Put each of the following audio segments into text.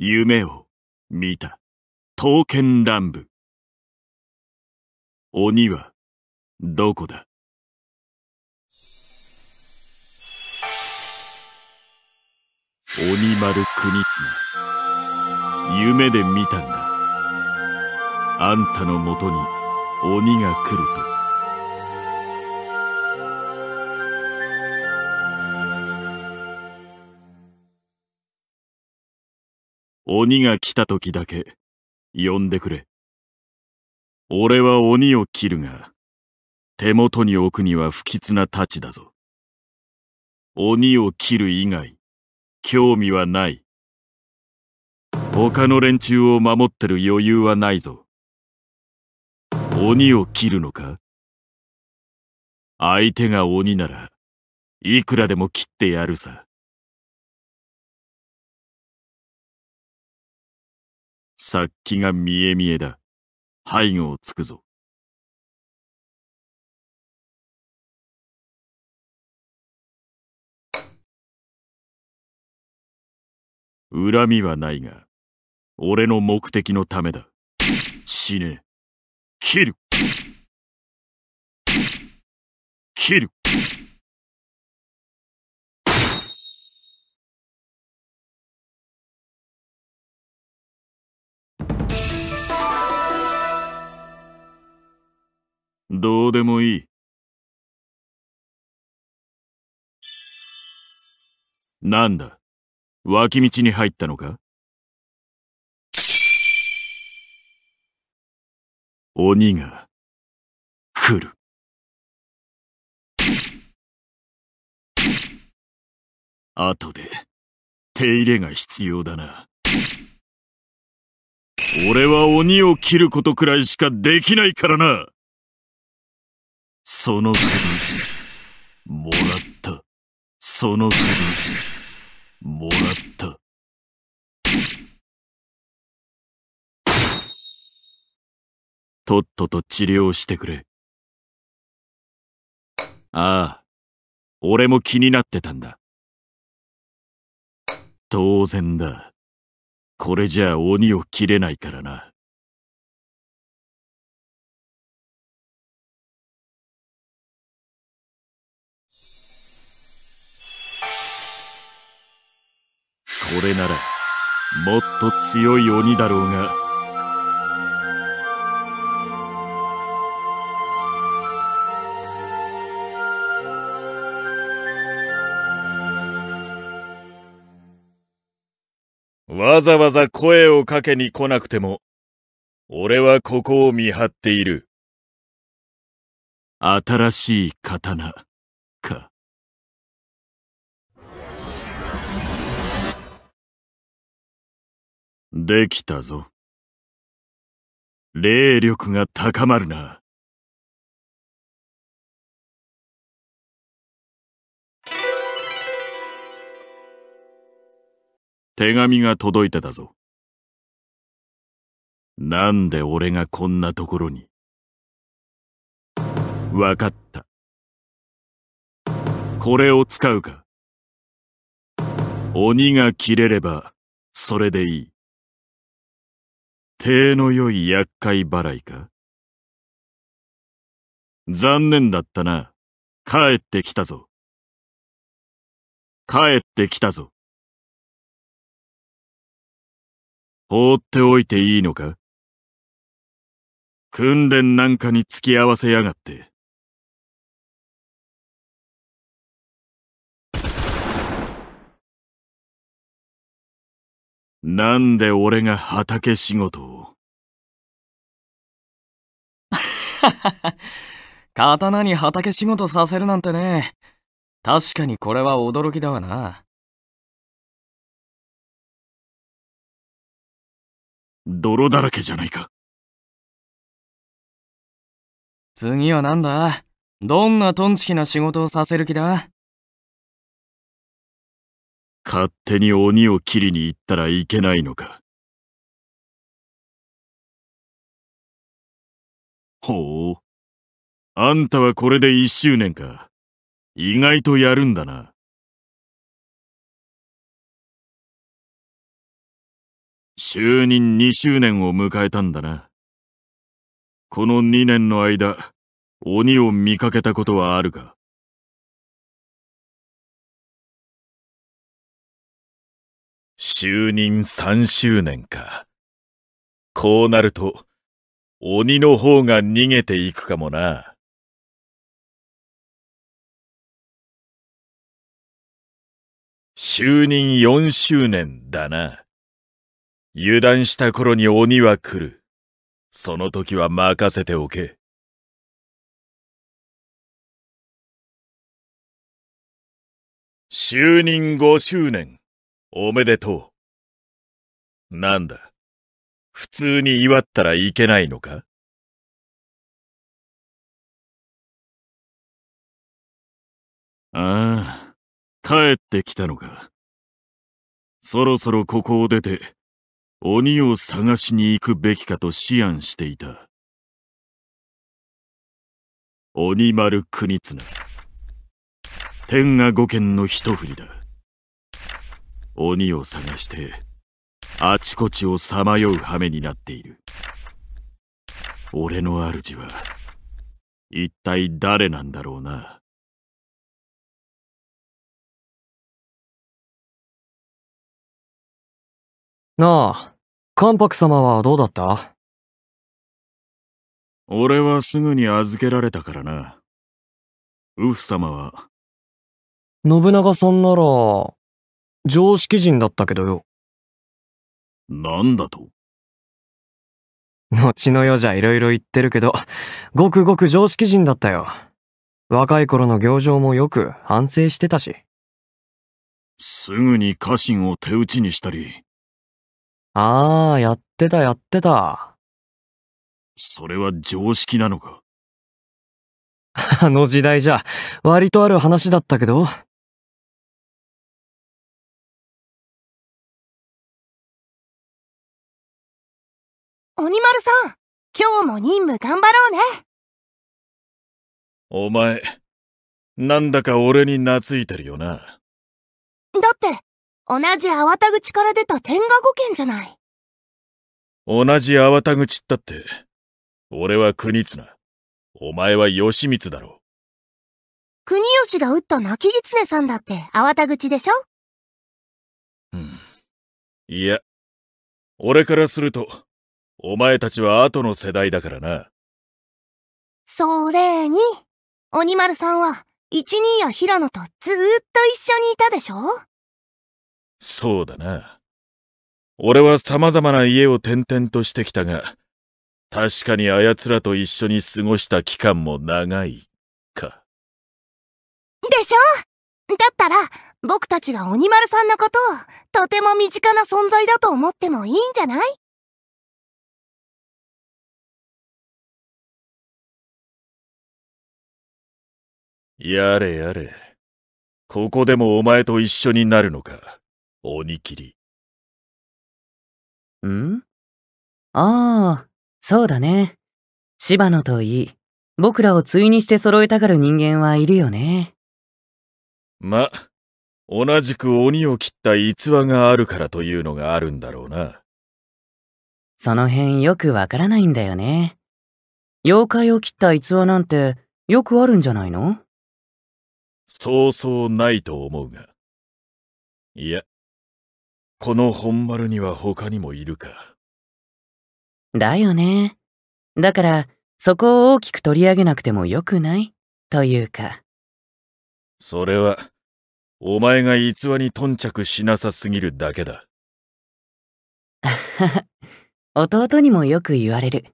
夢を見た刀剣乱舞鬼はどこだ鬼丸国綱夢で見たんだあんたのもとに鬼が来ると鬼が来た時だけ、呼んでくれ。俺は鬼を切るが、手元に置くには不吉な太刀だぞ。鬼を切る以外、興味はない。他の連中を守ってる余裕はないぞ。鬼を切るのか相手が鬼なら、いくらでも切ってやるさ。殺気が見え見えだ。背後をつくぞ。恨みはないが、俺の目的のためだ。死ね。切る。切る。どうでもいい。なんだ脇道に入ったのか鬼が来る。後で手入れが必要だな。俺は鬼を切ることくらいしかできないからなその首、もらった。その首、もらった。とっとと治療してくれ。ああ、俺も気になってたんだ。当然だ。これじゃ鬼を切れないからな。これならもっと強い鬼だろうがわざわざ声をかけに来なくても俺はここを見張っている新しい刀できたぞ。霊力が高まるな。手紙が届いてたぞ。なんで俺がこんなところに。分かった。これを使うか。鬼が切れれば、それでいい。手の良い厄介払いか残念だったな。帰ってきたぞ。帰ってきたぞ。放っておいていいのか訓練なんかに付き合わせやがって。なんで俺が畑仕事を 刀に畑仕事させるなんてね。確かにこれは驚きだわな。泥だらけじゃないか。次は何だどんなトンチキな仕事をさせる気だ勝手に鬼を切りに行ったらいけないのか。ほう。あんたはこれで一周年か。意外とやるんだな。就任2周年を迎えたんだな。この2年の間、鬼を見かけたことはあるか就任三周年か。こうなると、鬼の方が逃げていくかもな。就任四周年だな。油断した頃に鬼は来る。その時は任せておけ。就任五周年。おめでとう。なんだ、普通に祝ったらいけないのかああ、帰ってきたのか。そろそろここを出て、鬼を探しに行くべきかと思案していた。鬼丸国綱。天下五剣の一振りだ。鬼を探してあちこちをさまよう羽目になっている俺の主は一体誰なんだろうななあ関白様はどうだった俺はすぐに預けられたからなウフ様は信長さんなら常識人だったけどよ。なんだと後の世じゃ色々言ってるけど、ごくごく常識人だったよ。若い頃の行情もよく反省してたし。すぐに家臣を手打ちにしたり。ああ、やってたやってた。それは常識なのか あの時代じゃ、割とある話だったけど。鬼丸さん、今日も任務頑張ろうね。お前、なんだか俺に懐いてるよな。だって、同じ粟田口から出た天下五軒じゃない。同じ粟田口ったって、俺は国綱、お前は義満だろう。国吉が撃った泣き狐さんだって粟田口でしょうん。いや、俺からすると、お前たちは後の世代だからな。それに、鬼丸さんは、一人や平野とずーっと一緒にいたでしょそうだな。俺は様々な家を転々としてきたが、確かにあやつらと一緒に過ごした期間も長い、か。でしょだったら、僕たちが鬼丸さんのことを、とても身近な存在だと思ってもいいんじゃないやれやれ。ここでもお前と一緒になるのか、鬼切り。んああ、そうだね。芝野といい、僕らを対にして揃えたがる人間はいるよね。ま、同じく鬼を切った逸話があるからというのがあるんだろうな。その辺よくわからないんだよね。妖怪を切った逸話なんてよくあるんじゃないのそうそうないと思うが。いや、この本丸には他にもいるか。だよね。だから、そこを大きく取り上げなくてもよくないというか。それは、お前が逸話に頓着しなさすぎるだけだ。弟にもよく言われる。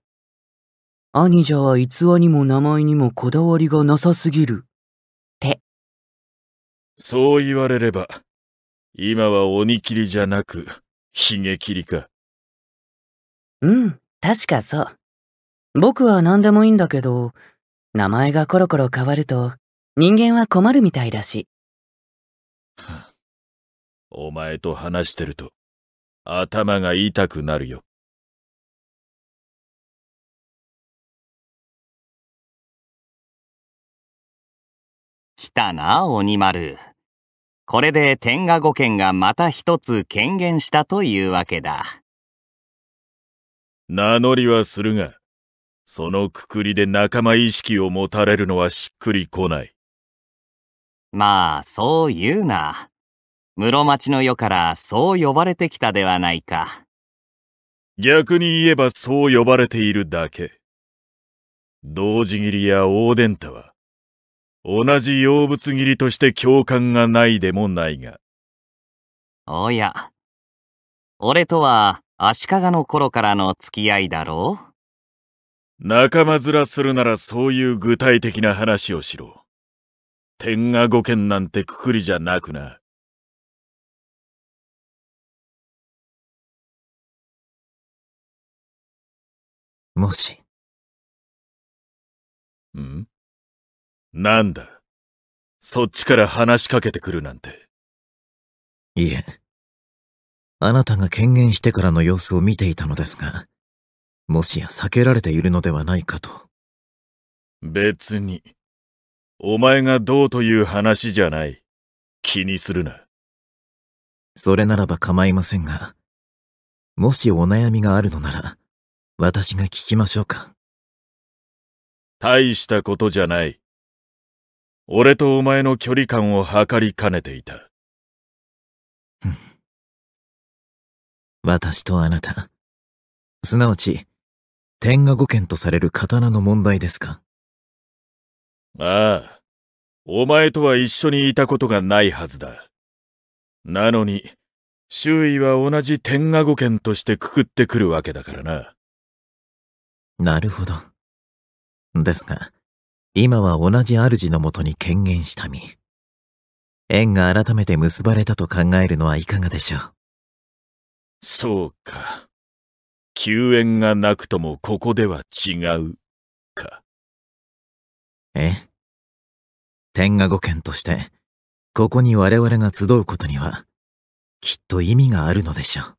兄者は逸話にも名前にもこだわりがなさすぎるそう言われれば、今は鬼切りじゃなく、髭切りか。うん、確かそう。僕は何でもいいんだけど、名前がコロコロ変わると、人間は困るみたいだし。お前と話してると、頭が痛くなるよ。たな、鬼丸。これで天下五剣がまた一つ権限したというわけだ。名乗りはするが、そのくくりで仲間意識を持たれるのはしっくりこない。まあ、そう言うな。室町の世からそう呼ばれてきたではないか。逆に言えばそう呼ばれているだけ。同時切りや大伝太は、同じ妖物斬りとして共感がないでもないが。おや、俺とは足利の頃からの付き合いだろう仲間面するならそういう具体的な話をしろ。天下五剣なんてくくりじゃなくな。もし。んなんだ。そっちから話しかけてくるなんて。いえ。あなたが権限してからの様子を見ていたのですが、もしや避けられているのではないかと。別に。お前がどうという話じゃない。気にするな。それならば構いませんが、もしお悩みがあるのなら、私が聞きましょうか。大したことじゃない。俺とお前の距離感を測りかねていた。私とあなた、すなわち、天下五剣とされる刀の問題ですかああ、お前とは一緒にいたことがないはずだ。なのに、周囲は同じ天下五剣としてくくってくるわけだからな。なるほど。ですが、今は同じ主のもとに権限した身。縁が改めて結ばれたと考えるのはいかがでしょう。そうか。救援がなくともここでは違う、か。え天下五剣として、ここに我々が集うことには、きっと意味があるのでしょう。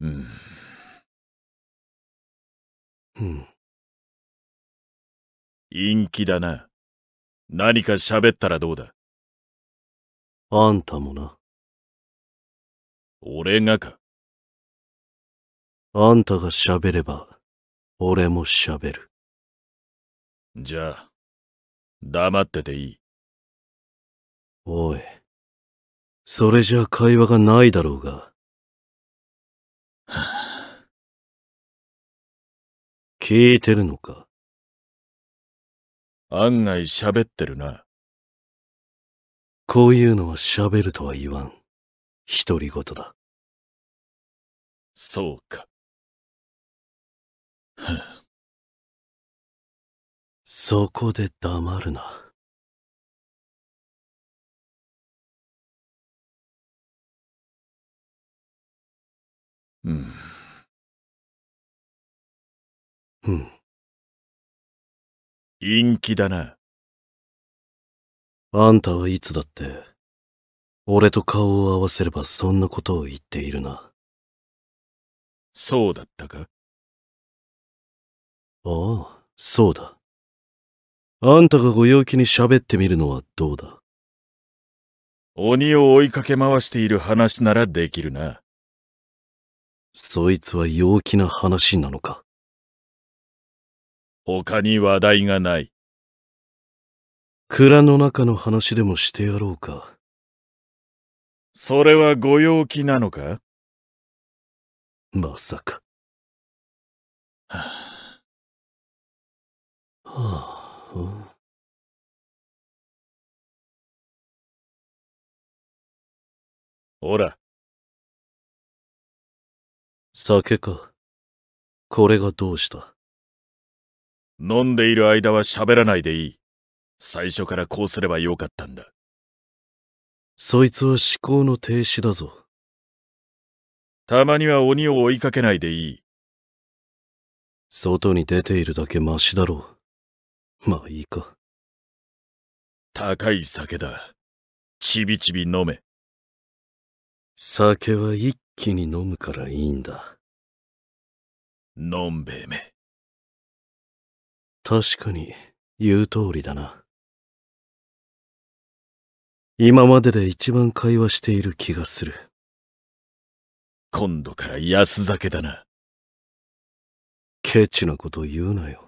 うん。ん。陰気だな。何か喋ったらどうだあんたもな。俺がか。あんたが喋れば、俺も喋る。じゃあ、黙ってていい。おい、それじゃ会話がないだろうが。聞いてるのか案外喋ってるな。こういうのは喋るとは言わん。独り言だ。そうか。そこで黙るな。うん。ふん。陰気だな。あんたはいつだって、俺と顔を合わせればそんなことを言っているな。そうだったかああ、そうだ。あんたがご陽気に喋ってみるのはどうだ鬼を追いかけ回している話ならできるな。そいつは陽気な話なのか他に話題がない。蔵の中の話でもしてやろうか。それはご陽気なのかまさか。はあ、はあ。ほら。酒か。これがどうした飲んでいる間は喋らないでいい。最初からこうすればよかったんだ。そいつは思考の停止だぞ。たまには鬼を追いかけないでいい。外に出ているだけマシだろう。まあいいか。高い酒だ。ちびちび飲め。酒は一気に飲むからいいんだ。のんべえめ。確かに言う通りだな。今までで一番会話している気がする。今度から安酒だな。ケチなこと言うなよ。